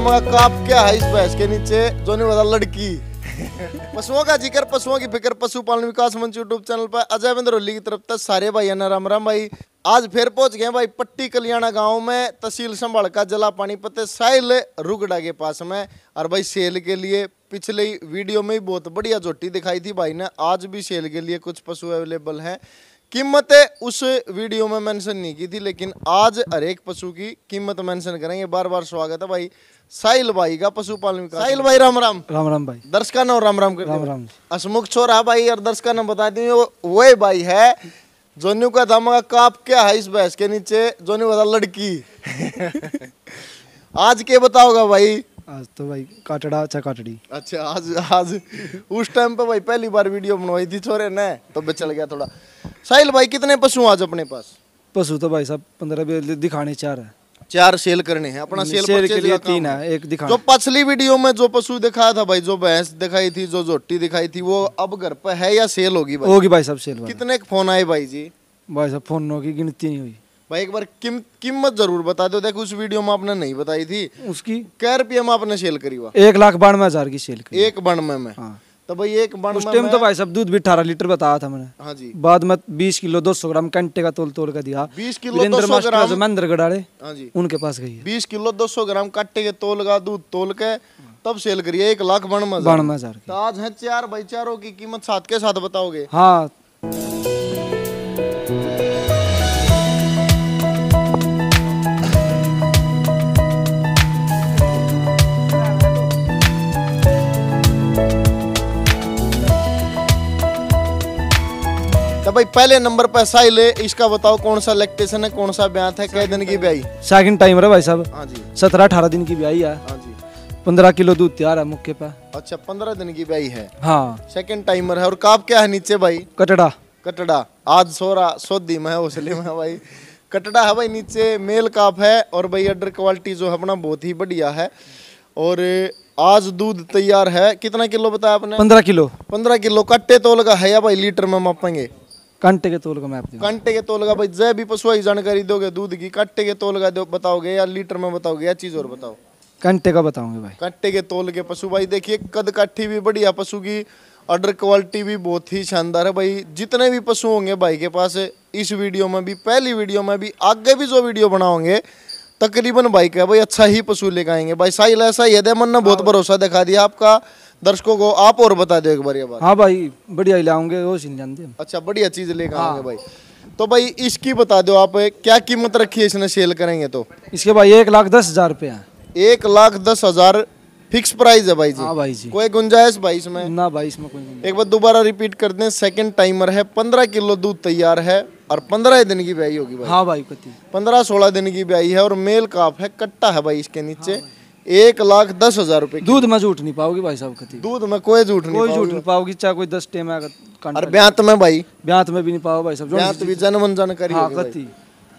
मगा काप क्या है इस भैंस के नीचे जो नहीं बता लड़की पशुओं का जिक्र पशुओं की फिक्र पशुपालन विकास मंच यूट्यूब चैनल पर अजय बिंद्र होली की तरफ तक सारे भाई ना राम राम भाई आज फिर पहुंच गए भाई पट्टी कल्याणा गांव में तहसील संभाल का जला पानी पते साहिल रुगड़ा के पास में और भाई सेल के लिए पिछले वीडियो में ही बहुत बढ़िया जोटी दिखाई थी भाई ने आज भी सेल के लिए कुछ पशु अवेलेबल हैं कीमत उस वीडियो में मेंशन नहीं की थी लेकिन आज हर एक पशु की कीमत मेंशन करेंगे बार बार स्वागत है भाई साहिल भाई का पशुपालन विकास साहिल भाई राम राम राम राम भाई दर्शका नाम राम राम राम राम असमुख छोरा भाई और दर्शका नाम बता दी वो भाई है जोनू का दामा काप क्या है इस बहस के नीचे जोनू बता लड़की आज के बताओगा भाई आज तो भाई काटड़ा अच्छा काटड़ी अच्छा आज आज उस टाइम पे भाई पहली बार वीडियो बनवाई थी छोरे ने तो बचल गया थोड़ा साहिल भाई कितने पशु आज अपने पास पशु तो भाई साहब पंद्रह दिखाने चार है चार सेल करने हैं अपना सेल, सेल के लिए तीन है एक दिखा जो पछली वीडियो में जो पशु दिखाया था भाई जो भैंस दिखाई थी जो जोटी दिखाई थी वो अब घर पर है या सेल होगी भाई होगी भाई सब सेल कितने फोन आए भाई जी भाई साहब फोनों की गिनती नहीं हुई भाई एक बार किम कीमत जरूर बता दो देखो उस वीडियो में आपने नहीं बताई थी उसकी कै रुपये में आपने सेल करी हुआ एक लाख बानवे हजार की सेल करी एक बानवे में हाँ। तो भाई एक मण उस टाइम तो भाई सब दूध भी अठारह लीटर बताया था मैंने हाँ जी बाद में बीस किलो दो सौ ग्राम कंटे का तोल तोल का दिया बीस किलो दो सौ ग्राम महेंद्र गढ़ाड़े हाँ जी उनके पास गई बीस किलो दो सौ ग्राम कंटे के तोल का दूध तोल के तब सेल करिए एक लाख बानवे हजार तो आज है चार भाई चारों की कीमत साथ के साथ बताओगे हाँ तो भाई पहले नंबर पर साहिल है इसका बताओ कौन सा लैक्टेशन है कौन सा ब्याह है कई दिन की ब्याई सेकंड टाइम है भाई साहब हाँ सत्रह अठारह दिन की ब्याई है हाँ पंद्रह किलो दूध तैयार है मुख्य पे अच्छा पंद्रह दिन की ब्याई है हाँ सेकंड टाइमर है और काब क्या है नीचे भाई कटड़ा कटड़ा आज सोरा सोदी में हौसले में भाई कटड़ा है भाई नीचे मेल काप है और भाई अडर क्वालिटी जो है अपना बहुत ही बढ़िया है और आज दूध तैयार है कितना किलो बताया आपने पंद्रह किलो पंद्रह किलो कट्टे तो लगा है या भाई लीटर में मापेंगे कंटे के तोल का मैं कंटे के तोल का भाई जय भी पशुआई जानकारी दोगे दूध की कट्टे के तोल का बताओगे या लीटर में बताओगे या चीज़ और बताओ कंटे का बताओगे भाई कंटे के तोल के पशु भाई देखिए कद काठी भी बढ़िया पशु की ऑर्डर क्वालिटी भी बहुत ही शानदार है भाई जितने भी पशु होंगे भाई के पास इस वीडियो में भी पहली वीडियो में भी आगे भी जो वीडियो बनाओगे तकरीबन भाई का भाई अच्छा ही पशु लेके आएंगे भाई साहिल ऐसा ही है मन ने बहुत हाँ भरोसा दिखा दिया आपका दर्शकों को आप और बता दो एक बार ये बात हाँ भाई बढ़िया ही वो सिन जानते अच्छा बढ़िया चीज लेकर हाँ। भाई तो भाई इसकी बता दो आप क्या कीमत रखी है इसने सेल करेंगे तो इसके भाई एक लाख दस हजार रुपया एक लाख दस हजार फिक्स प्राइस है भाई जी हाँ भाई जी कोई गुंजाइश भाई इसमें ना भाई इसमें कोई एक बार दोबारा रिपीट कर दे सेकंड टाइमर है पंद्रह किलो दूध तैयार है और पंद्रह दिन की ब्याई होगी भाई हाँ भाई पंद्रह सोलह दिन की ब्याई है और मेल काफ है कट्टा है भाई इसके नीचे हाँ भाई। एक लाख दस हजार रुपए दूध में झूठ नहीं पाओगी भाई साहब खती दूध में कोई झूठ नहीं कोई झूठ नहीं पाओगी चाहे कोई दस टेम अगर ब्यांत में भाई ब्यांत में भी नहीं पाओ भाई साहब ब्यांत भी जनमन जानकारी हाँ,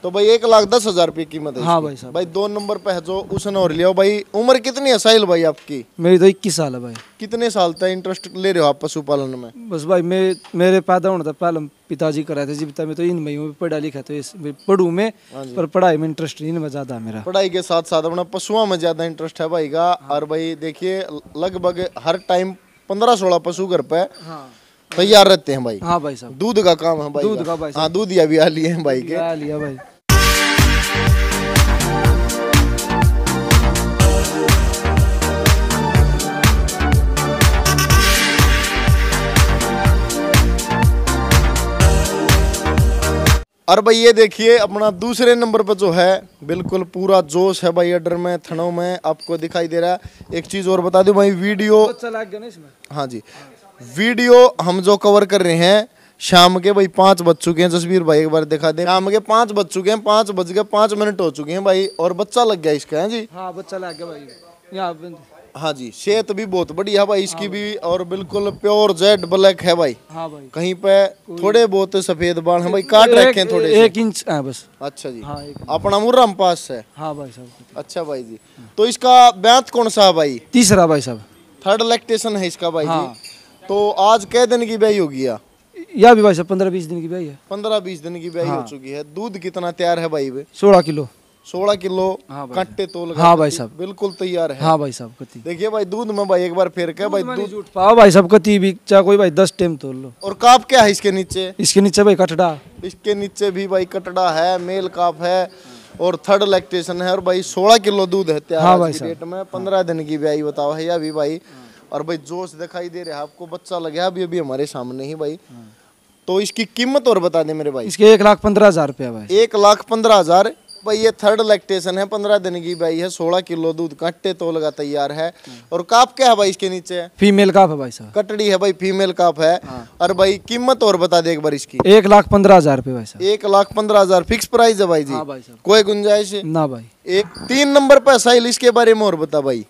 तो भाई एक लाख दस हजार रुपये कीमत है हाँ भाई साहब भाई दो नंबर पे है जो उसने और लिया भाई उम्र कितनी है साहिल भाई आपकी मेरी तो इक्कीस साल है भाई कितने साल तक इंटरेस्ट ले रहे हो आप पशुपालन में बस भाई मे, मेरे पैदा होने था पहले पिताजी कराए थे जी पिता मैं तो इन मई में पढ़ा लिखा तो पढ़ू में हाँ पर पढ़ाई में इंटरेस्ट इन में ज्यादा मेरा पढ़ाई के साथ साथ अपना पशुओं में ज्यादा इंटरेस्ट है भाई का हाँ। और भाई देखिये लगभग हर टाइम पंद्रह सोलह पशु घर पे हाँ। तैयार रहते हैं भाई हाँ भाई साहब दूध का काम है भाई दूध का, भाई हाँ दूध या भी आ लिए हैं भाई के आ लिया भाई और भाई ये देखिए अपना दूसरे नंबर पर जो है बिल्कुल पूरा जोश है भाई अडर में थनों में आपको दिखाई दे रहा है एक चीज़ और बता दू भाई वीडियो गया ना इसमें हाँ जी वीडियो हम जो कवर कर रहे हैं शाम के भाई पांच बज चुके हैं जसवीर भाई एक बार दिखा दे शाम के पांच बज चुके हैं पांच बज के पांच मिनट हो चुके हैं भाई और बच्चा लग गया इसका है जी हाँ बच्चा लग गया भाई हाँ जी सेहत भी बहुत बढ़िया भाई हाँ इसकी हाँ भाई। भी और बिल्कुल प्योर जेड ब्लैक है भाई हाँ भाई कहीं पे थोड़े बहुत सफेद बाल है भाई काट रखे हैं थोड़े एक इंच है हाँ बस अच्छा जी हाँ, अपना मुर्रम पास है हाँ भाई साहब अच्छा भाई जी तो इसका ब्यांत कौन सा है भाई तीसरा भाई साहब थर्ड लैक्टेशन है इसका भाई हाँ। जी तो आज कै दिन की ब्याई होगी या या भी भाई साहब पंद्रह बीस दिन की ब्याई है पंद्रह बीस दिन की ब्याई हो हाँ। चुकी है दूध कितना तैयार है भाई सोलह किलो सोलह किलो हाँ कट्टे तोल हाँ भाई साहब बिल्कुल तैयार है हाँ भाई साहब कति देखिए भाई दूध में भाई एक बार फिर के भाई दूध पाओ हाँ भाई साहब कति भी चाहे कोई भाई दस टेम तोल लो और काप क्या है इसके नीचे इसके नीचे भाई कटड़ा इसके नीचे भी भाई कटड़ा है मेल काप है और थर्ड लैक्टेशन है और भाई सोलह किलो दूध है हाँ त्यार हाँ भाई डेट में पंद्रह दिन की ब्याई बताओ है या भी भाई और भाई जोश दिखाई दे रहा है आपको बच्चा लगे अभी अभी हमारे सामने ही भाई हाँ। तो इसकी कीमत और बता दे मेरे भाई इसके एक लाख पंद्रह हजार रुपया भाई एक लाख पंद्रह हजार भाई ये थर्ड लैक्टेशन है पंद्रह दिन की भाई है सोलह किलो दूध कट्टे तोल का तैयार है और काप क्या है भाई इसके नीचे फीमेल काप है भाई साहब कटड़ी है भाई फीमेल काप है हाँ। और भाई कीमत और बता दे एक बार इसकी एक लाख पंद्रह हजार रूपए भाई साहब एक लाख पंद्रह हजार फिक्स प्राइस है भाई जी हाँ भाई साहब कोई गुंजाइश ना भाई एक तीन नंबर पर साइल इसके बारे में और बता भाई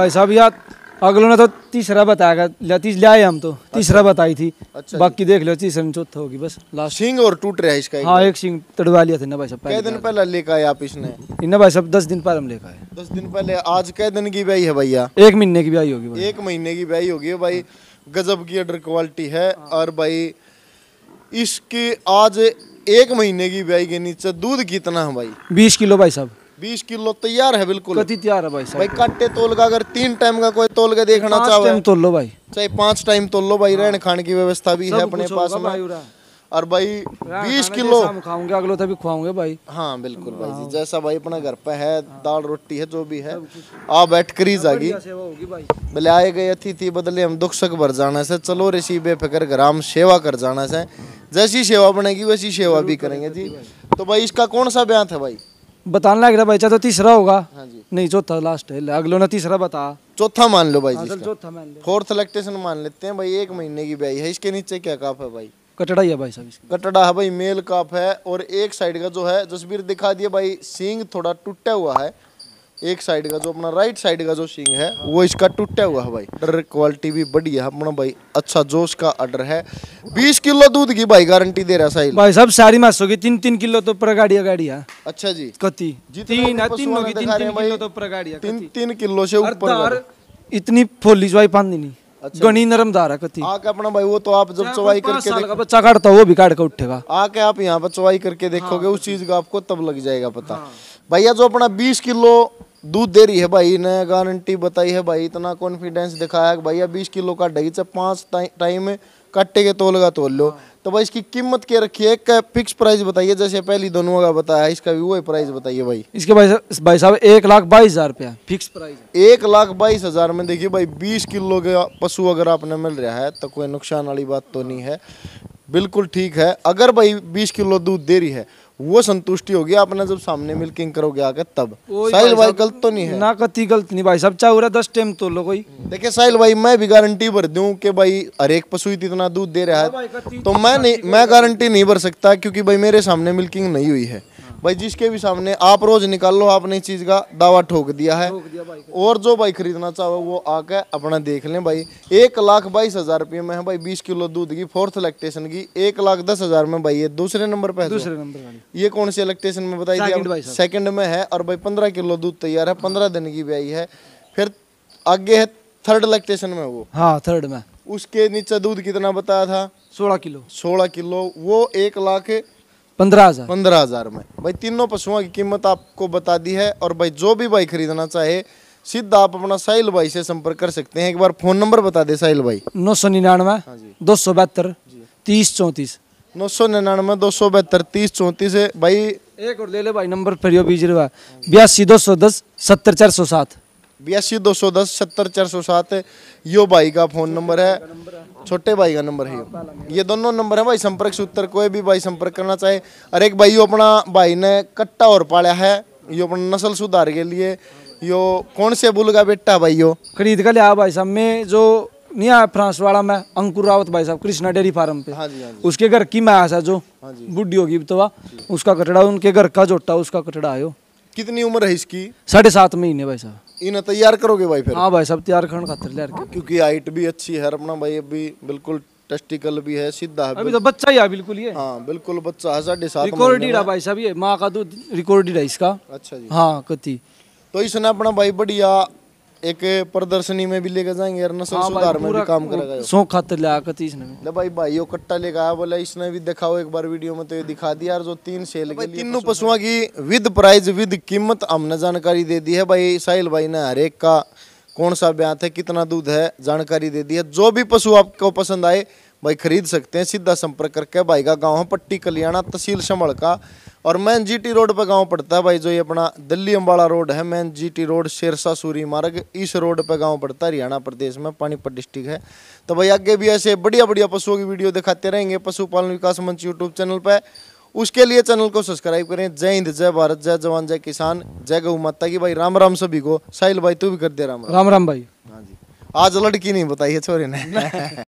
भाई साहब यार अगलों ने तो तीसरा बताया लतीज ले हम तो अच्छा। तीसरा अच्छा। बताई थी अच्छा बाकी देख लो तीसरा चौथा होगी बस लास्ट सिंह और टूट रहा है इसका हाँ एक सिंह तड़वा लिया था ना भाई साहब कई दिन पहले लेकर आए आप इसने इन्ना भाई साहब दस दिन पहले हम लेकर आए दस दिन पहले आज कई दिन की ब्याई है भैया एक महीने की ब्याई होगी एक महीने की ब्याई होगी भाई गजब की अडर क्वालिटी है हाँ। और भाई इसकी आज एक महीने की ब्याई के नीचे दूध कितना है भाई बीस किलो भाई साहब बीस किलो तैयार है बिल्कुल कति तैयार है भाई भाई काटे तोल का अगर तीन टाइम का कोई तोल के देखना चाहे टाइम तोल लो भाई चाहे पांच टाइम तोल लो भाई हाँ। रहने खाने की व्यवस्था भी है अपने पास में और भाई बीस किलो खाऊंगे अगलो तभी खुआऊंगे भाई हाँ बिल्कुल भाई जी हाँ। जैसा भाई अपना घर पे है हाँ। दाल रोटी है जो भी है आ बैठ करीज जागी भले आए गए अतिथि बदले हम दुख सुख भर जाना से चलो ऋषि बेफिक्र ग्राम सेवा कर जाना से जैसी सेवा बनेगी वैसी सेवा भी करेंगे जी तो भाई इसका कौन सा ब्याह था भाई बताने लग रहा भाई अच्छा तो तीसरा होगा हाँ नहीं चौथा लास्ट है अगलो ने तीसरा बता चौथा मान लो भाई हाँ, चौथा मान लो फोर्थ इलेक्टेशन मान लेते हैं भाई एक महीने की ब्याई है इसके नीचे क्या काफ है भाई कटड़ा ही है भाई साहब कटड़ा है भाई मेल काफ है और एक साइड का जो है जसबीर दिखा दिया भाई सींग थोड़ा टूटा हुआ है एक साइड का जो अपना राइट साइड का जो सिंग है वो इसका टूटा हुआ है भाई अडर क्वालिटी भी बढ़िया अपना भाई अच्छा जोश का अडर है बीस किलो दूध की भाई गारंटी दे रहा साहिल भाई सब सारी मास होगी तीन तीन किलो तो पर गाड़िया गाड़िया अच्छा जी कति तीन तीन किलो तो पर तीन तीन किलो से ऊपर इतनी फोली जो पानी नहीं अच्छा। गणी नरम धारा कति आके अपना भाई वो तो आप जब चवाई करके बच्चा काटता वो भी काट के उठेगा आके आप यहाँ पर चवाई करके देखोगे हाँ। उस चीज का आपको तब लग जाएगा पता हाँ। भैया जो अपना बीस किलो दूध दे रही है भाई ने गारंटी बताई है भाई इतना कॉन्फिडेंस दिखाया है भैया बीस किलो का ढाई से पाँच टाइम कट्टे के तोल का तोल लो हाँ। तो भाई इसकी कीमत क्या रखी है क्या फिक्स प्राइस बताइए जैसे पहली दोनों का बताया इसका भी वही प्राइस बताइए भाई इसके भाई भाई साहब एक लाख बाईस हजार रुपया फिक्स प्राइस एक लाख बाईस हजार में देखिए भाई बीस किलो का पशु अगर आपने मिल रहा है तो कोई नुकसान वाली बात तो नहीं है बिल्कुल ठीक है अगर भाई बीस किलो दूध दे रही है वो संतुष्टि होगी आपने जब सामने मिल्किंग करोगे आगे तब साहिल भाई गलत तो नहीं है ना कति गलत नहीं भाई सब चाह रहा दस टाइम तो लोग देखिये देखिए साहिल भाई मैं भी गारंटी भर दू कि भाई हर एक पशु तो इतना दूध दे रहा है तो मैं नहीं मैं गारंटी नहीं भर सकता क्योंकि भाई मेरे सामने मिल्किंग नहीं हुई है भाई जिसके भी सामने आप रोज निकाल लो आपने इस चीज़ का दावा ठोक दिया है दिया और जो भाई खरीदना चाहो वो आके अपना देख लें भाई एक लाख बाईस हजार रुपये में है भाई बीस किलो दूध की फोर्थ इलेक्ट्रेशन की एक लाख दस हजार में भाई ये दूसरे नंबर पे दूसरे नंबर ये कौन से इलेक्ट्रेशन में बताई दिया सेकंड में है और भाई पंद्रह किलो दूध तैयार है पंद्रह दिन की ब्याई है फिर आगे है थर्ड इलेक्ट्रेशन में वो हाँ थर्ड में उसके नीचे दूध कितना बताया था सोलह किलो सोलह किलो वो एक लाख पंद्रह हज़ार पंद्रह हज़ार में भाई तीनों पशुओं की कीमत आपको बता दी है और भाई जो भी भाई खरीदना चाहे सीधा आप अपना साहिल भाई से संपर्क कर सकते हैं एक बार फ़ोन नंबर बता दे साहिल भाई नौ सौ निन्यानवे हाँ दो सौ बहत्तर तीस चौंतीस नौ सौ निन्यानवे दो सौ बहत्तर तीस चौंतीस भाई एक और ले ले भाई नंबर फिर बयासी दो सौ दस सत्तर चार सौ सात बयासी दो सौ दस सत्तर चार सौ सात यो भाई का फ़ोन नंबर है छोटे भाई का नंबर है ये ये दोनों नंबर है भाई संपर्क सूत्र कोई भी भाई संपर्क करना चाहे और एक भाई यो अपना भाई ने कट्टा और पाड़ा है यो अपना नस्ल सुधार के लिए यो कौन से बुल का बेटा भाई यो खरीद कर लिया भाई साहब मैं जो नहीं आया फ्रांस वाला मैं अंकुर रावत भाई साहब कृष्णा डेयरी फार्म पे हाँ जी, हाँ जी। उसके घर की मैं आया जो बुढ़ी होगी तो उसका कटड़ा उनके घर का जोटा उसका कटड़ा आयो कितनी उम्र है इसकी साढ़े सात महीने भाई साहब इन्हें तैयार करोगे भाई फिर हाँ भाई सब तैयार करने खातर ले क्योंकि हाइट भी अच्छी है अपना भाई अभी बिल्कुल टेस्टिकल भी है सीधा है अभी तो बच्चा ही है बिल्कुल ये हाँ बिल्कुल बच्चा है साढ़े सात रिकॉर्डेड है भाई साहब ये माँ का दूध रिकॉर्डेड है इसका अच्छा जी हाँ कति तो इसने अपना भाई बढ़िया एक प्रदर्शनी में भी लेके जाएंगे और हाँ सुधार में भी काम करेगा ले इसने भाई भाई यो कट्टा लेके आया बोला इसने भी दिखाओ एक बार वीडियो में तो ये दिखा दिया यार जो तीन सेल तो के तीनों पशुओं की विद प्राइस विद कीमत हमने जानकारी दे दी है भाई साहिल भाई ने हर एक का कौन सा ब्यांत है कितना दूध है जानकारी दे दी है जो भी पशु आपको पसंद आए भाई खरीद सकते हैं सीधा संपर्क करके भाई का गाँव है पट्टी कल्याणा तहसील समड़ का और मैन जीटी रोड पर गाँव पड़ता है भाई जो ये अपना दिल्ली अम्बाड़ा रोड है main GT road Sher Shah Suri Marg इस रोड पर गाँव पड़ता है हरियाणा प्रदेश में पानीपत डिस्ट्रिक्ट है तो भाई आगे भी ऐसे बढ़िया बढ़िया पशुओं की वीडियो दिखाते रहेंगे पशुपालन विकास मंच यूट्यूब चैनल पर उसके लिए चैनल को सब्सक्राइब करें जय हिंद जय भारत जय जवान जय किसान जय गौ माता की भाई राम राम सभी को साहिल भाई तू भी कर दे राम राम राम, राम भाई हाँ जी आज लड़की नहीं बताई है छोरे ने